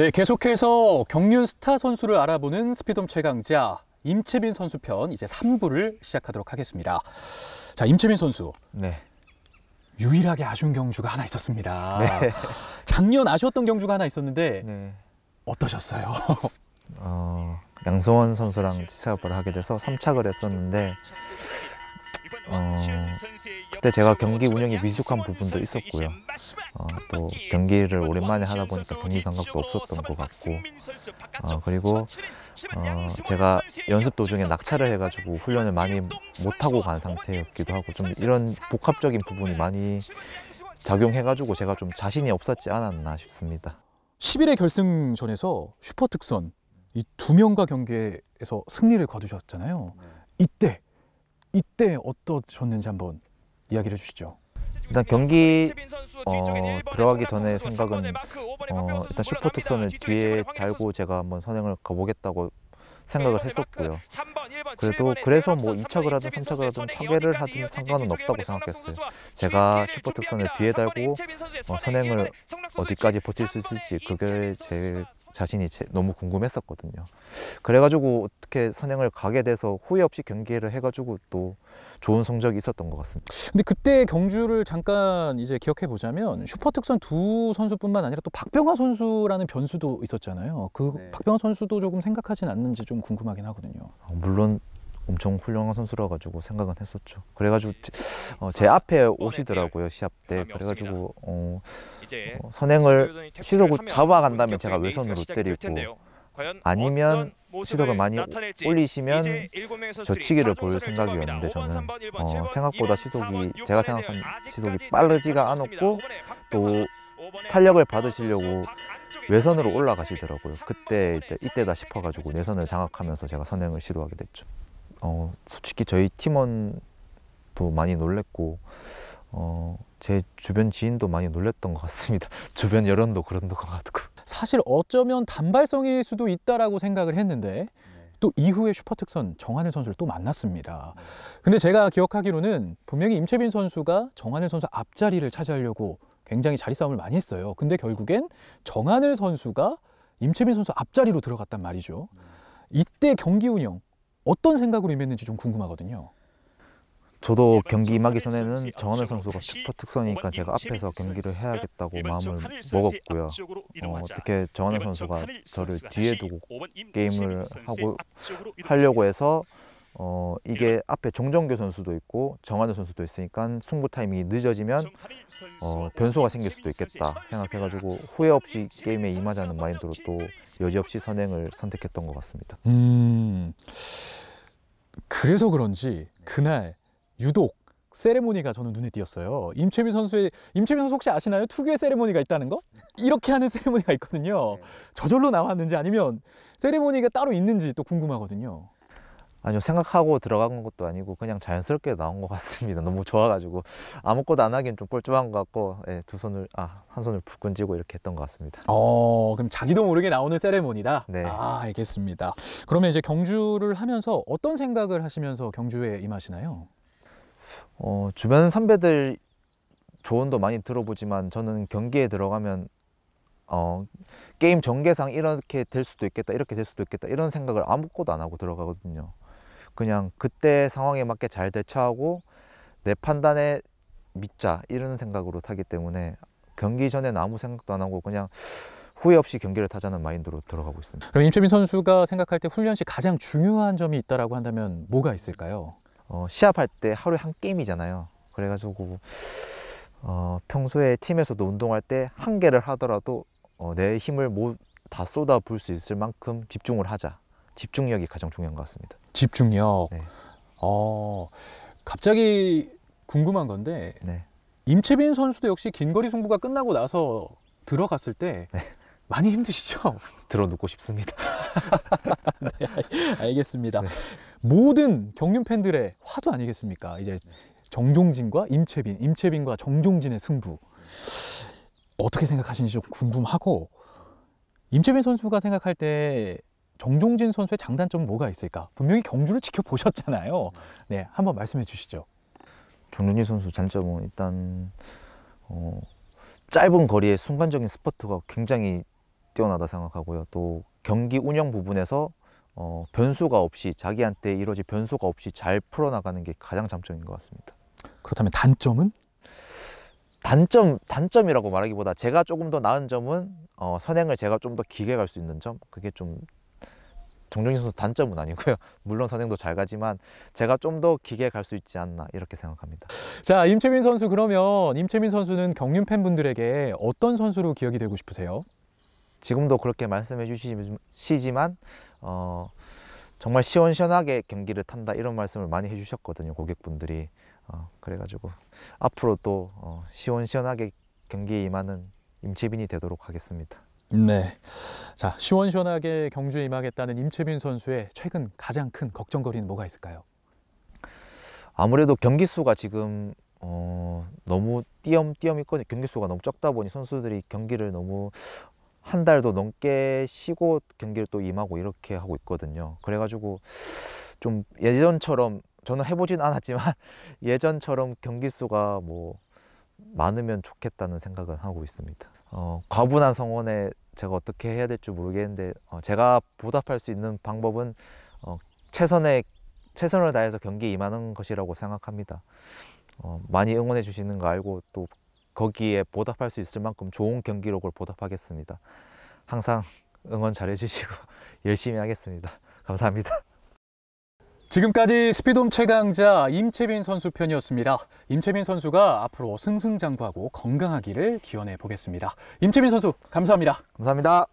네, 계속해서 경륜 스타 선수를 알아보는 스피돔 최강자 임채빈 선수 편 이제 3부를 시작하도록 하겠습니다. 자, 임채빈 선수. 네. 유일하게 아쉬운 경주가 하나 있었습니다. 네. 작년 아쉬웠던 경주가 하나 있었는데 네. 어떠셨어요? 어, 양성원 선수랑 치사업을 하게 돼서 3착을 했었는데 어, 그때 제가 경기 운영에 미숙한 부분도 있었고요. 어, 또 경기를 오랜만에 하다 보니까 경기 감각도 없었던 것 같고 어, 그리고 어, 제가 연습 도중에 낙차를 해가지고 훈련을 많이 못하고 간 상태였기도 하고 좀 이런 복합적인 부분이 많이 작용해가지고 제가 좀 자신이 없었지 않았나 싶습니다. 10일의 결승전에서 슈퍼 특선 이 두 명과 경기에서 승리를 거두셨잖아요. 네. 이때 이때 어떠셨는지 한번 이야기를 해주시죠. 일단 경기 어, 들어가기 전에 생각은 어, 일단 슈퍼 특선을 뒤에 달고 제가 한번 선행을 가보겠다고 생각을 했었고요. 그래도 그래서 뭐 2착을 하든 3착을 하든 차계를 하든 상관은 없다고 생각했어요. 제가 슈퍼 특선을 뒤에 달고 어, 선행을 어디까지 버틸 수 있을지 그게 제 자신이 너무 궁금했었거든요. 그래가지고 어떻게 선행을 가게 돼서 후회 없이 경기를 해가지고 또 좋은 성적이 있었던 것 같습니다. 근데 그때 경주를 잠깐 이제 기억해 보자면 슈퍼 특선 두 선수뿐만 아니라 또 박병화 선수라는 변수도 있었잖아요. 그 네. 박병화 선수도 조금 생각하진 않는지 좀 궁금하긴 하거든요. 물론 엄청 훌륭한 선수라 가지고 생각은 했었죠. 그래가지고 어, 제 앞에 오시더라고요 시합 때. 그래가지고 어, 어, 선행을 시속을 잡아간 다면 제가 외선으로 때리고 아니면 시속을 많이 올리시면 저치기를 볼 생각이었는데 저는 어, 생각보다 시속이 제가 생각한 시속이 빠르지가 않았고 또 탄력을 받으시려고 외선으로 올라가시더라고요. 그때 이때다 싶어가지고 내선을 장악하면서 제가 선행을 시도하게 됐죠. 어, 솔직히 저희 팀원도 많이 놀랬고 어, 제 주변 지인도 많이 놀랬던 것 같습니다. 주변 여론도 그런 것 같고. 사실 어쩌면 단발성일 수도 있다라고 생각을 했는데 네. 또 이후에 슈퍼특선 정한일 선수를 또 만났습니다. 근데 제가 기억하기로는 분명히 임채빈 선수가 정한일 선수 앞자리를 차지하려고 굉장히 자리 싸움을 많이 했어요. 근데 결국엔 정한일 선수가 임채빈 선수 앞자리로 들어갔단 말이죠. 네. 이때 경기 운영 어떤 생각으로 임했는지 좀 궁금하거든요. 저도 경기 임하기 전에는 정원우 선수가 슈퍼 특선이니까 제가 앞에서 경기를 해야겠다고 마음을 먹었고요. 어, 떻게 정원우 선수가 저를 뒤에 두고 게임을 하고 하려고 해서 어, 이게 예. 앞에 정정교 선수도 있고 정한우 선수도 있으니까 승부 타이밍이 늦어지면 어, 변수가 생길 수도 있겠다 생각해가지고 후회 없이 게임에 임하자는 마인드로 또 여지없이 선행을 선택했던 것 같습니다. 음, 그래서 그런지 그날 유독 세레모니가 저는 눈에 띄었어요. 임채빈 선수의 임채빈 선수 혹시 아시나요? 투유의 세레모니가 있다는 거? 이렇게 하는 세레모니가 있거든요. 네. 저절로 나왔는지 아니면 세레모니가 따로 있는지 또 궁금하거든요. 아니요 생각하고 들어간 것도 아니고 그냥 자연스럽게 나온 것 같습니다 너무 좋아가지고 아무것도 안 하긴 좀 꼴찌한 것 같고 예, 두 손을 아 한 손을 불끈 지고 이렇게 했던 것 같습니다 어 그럼 자기도 모르게 나오는 세레모니다 네. 아 알겠습니다 그러면 이제 경주를 하면서 어떤 생각을 하시면서 경주에 임하시나요 어 주변 선배들 조언도 많이 들어보지만 저는 경기에 들어가면 어, 게임 전개상 이렇게 될 수도 있겠다 이렇게 될 수도 있겠다 이런 생각을 아무것도 안 하고 들어가거든요 그냥 그때 상황에 맞게 잘 대처하고 내 판단에 믿자 이런 생각으로 타기 때문에 경기 전에 아무 생각도 안 하고 그냥 후회 없이 경기를 타자는 마인드로 들어가고 있습니다. 그럼 임채민 선수가 생각할 때 훈련 시 가장 중요한 점이 있다라고 한다면 뭐가 있을까요? 어, 시합할 때 하루에 한 게임이잖아요. 그래가지고 어, 평소에 팀에서도 운동할 때 한 개를 하더라도 어, 내 힘을 못다 뭐 쏟아 부을 수 있을 만큼 집중을 하자 집중력이 가장 중요한 것 같습니다. 집중력. 네. 어, 갑자기 궁금한 건데 네. 임채빈 선수도 역시 긴거리 승부가 끝나고 나서 들어갔을 때 네. 많이 힘드시죠? 들어눕고 싶습니다. 네, 알겠습니다. 네. 모든 경륜 팬들의 화두 아니겠습니까? 이제 네. 정종진과 임채빈, 임채빈과 정종진의 승부 어떻게 생각하시는지 좀 궁금하고 임채빈 선수가 생각할 때 정종진 선수의 장단점은 뭐가 있을까? 분명히 경주를 지켜보셨잖아요. 네, 한번 말씀해 주시죠. 정종진 선수 장점은 일단 어, 짧은 거리에 순간적인 스퍼트가 굉장히 뛰어나다 생각하고요. 또 경기 운영 부분에서 어, 변수가 없이 자기한테 이루어질 변수가 없이 잘 풀어나가는 게 가장 장점인 것 같습니다. 그렇다면 단점은? 단점 단점이라고 말하기보다 제가 조금 더 나은 점은 어, 선행을 제가 좀 더 길게 갈 수 있는 점 그게 좀 정종인 선수 단점은 아니고요. 물론 선행도 잘 가지만 제가 좀 더 기계 갈수 있지 않나 이렇게 생각합니다. 자, 임채민 선수 그러면 임채민 선수는 경륜 팬분들에게 어떤 선수로 기억이 되고 싶으세요? 지금도 그렇게 말씀해 주시지만 어, 정말 시원시원하게 경기를 탄다 이런 말씀을 많이 해주셨거든요 고객분들이 어, 그래가지고 앞으로 또 어, 시원시원하게 경기에 임하는 임채빈이 되도록 하겠습니다. 네. 자, 시원시원하게 경주에 임하겠다는 임채빈 선수의 최근 가장 큰 걱정거리는 뭐가 있을까요? 아무래도 경기 수가 지금 어, 너무 띄엄띄엄 있거든요. 경기 수가 너무 적다 보니 선수들이 경기를 너무 한 달도 넘게 쉬고 경기를 또 임하고 이렇게 하고 있거든요. 그래가지고 좀 예전처럼 저는 해보진 않았지만 예전처럼 경기 수가 뭐 많으면 좋겠다는 생각을 하고 있습니다. 어, 과분한 성원에 제가 어떻게 해야 될지 모르겠는데 어, 제가 보답할 수 있는 방법은 어, 최선의 최선을 다해서 경기에 임하는 것이라고 생각합니다. 어, 많이 응원해 주시는 거 알고 또 거기에 보답할 수 있을 만큼 좋은 경기록을 보답하겠습니다. 항상 응원 잘해 주시고 열심히 하겠습니다. 감사합니다. 지금까지 스피돔 최강자 임채빈 선수 편이었습니다. 임채빈 선수가 앞으로 승승장구하고 건강하기를 기원해 보겠습니다. 임채빈 선수 감사합니다. 감사합니다.